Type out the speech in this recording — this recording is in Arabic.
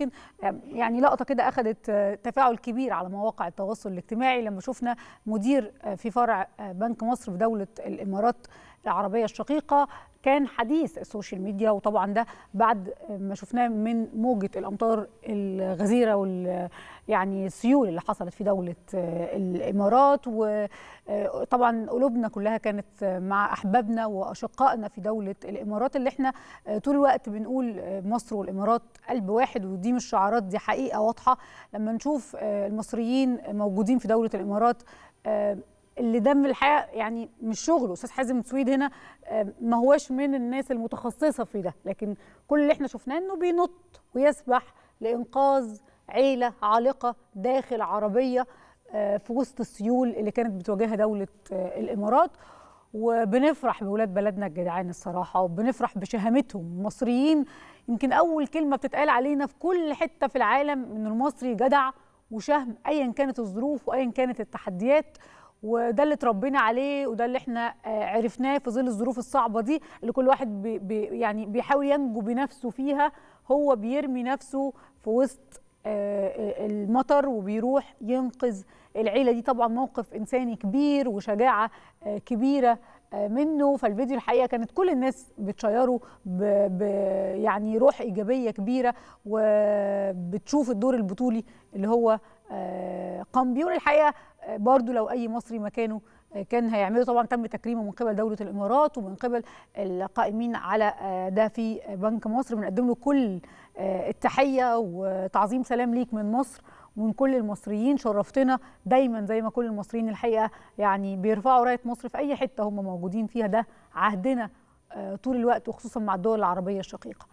يمكن يعني لقطه كده اخذت تفاعل كبير على مواقع التواصل الاجتماعي لما شفنا مدير في فرع بنك مصر في دوله الامارات العربيه الشقيقه كان حديث السوشيال ميديا وطبعا ده بعد ما شفناه من موجه الامطار الغزيره وال يعني السيول اللي حصلت في دوله آه، الامارات وطبعا آه، قلوبنا كلها كانت مع احبابنا واشقائنا في دوله الامارات اللي احنا آه، طول الوقت بنقول مصر والامارات قلب واحد ودي مش شعارات دي حقيقه واضحه لما نشوف المصريين موجودين في دوله الامارات اللي ده من الحقيقه يعني مش شغله استاذ حازم سويد هنا آه، ما هواش من الناس المتخصصه في ده لكن كل اللي احنا شفناه انه بينط ويسبح لانقاذ عيله عالقه داخل عربيه آه، في وسط السيول اللي كانت بتواجهها دوله آه، الامارات وبنفرح بولاد بلدنا الجدعان الصراحه وبنفرح بشهامتهم مصريين يمكن اول كلمه بتتقال علينا في كل حته في العالم ان المصري جدع وشهم ايا كانت الظروف وايا كانت التحديات وده اللي اتربينا عليه وده اللي احنا آه، عرفناه في ظل الظروف الصعبه دي اللي كل واحد بي بي يعني بيحاول ينجو بنفسه فيها هو بيرمي نفسه في وسط آه، آه، المطر وبيروح ينقذ العيله دي طبعا موقف انساني كبير وشجاعه كبيره منه فالفيديو الحقيقه كانت كل الناس بتشيره ب... ب... يعني روح ايجابيه كبيره وبتشوف الدور البطولي اللي هو قام بيه والحقيقه برضو لو اي مصري مكانه آه، كان هيعمله طبعا تم تكريمه من قبل دوله الامارات ومن قبل القائمين على آه، ده في بنك مصر بنقدم له كل آه، التحيه وتعظيم سلام ليك من مصر ومن كل المصريين شرفتنا دايما زي ما كل المصريين الحقيقه يعني بيرفعوا رايه مصر في اي حته هم موجودين فيها ده عهدنا طول الوقت وخصوصا مع الدول العربيه الشقيقه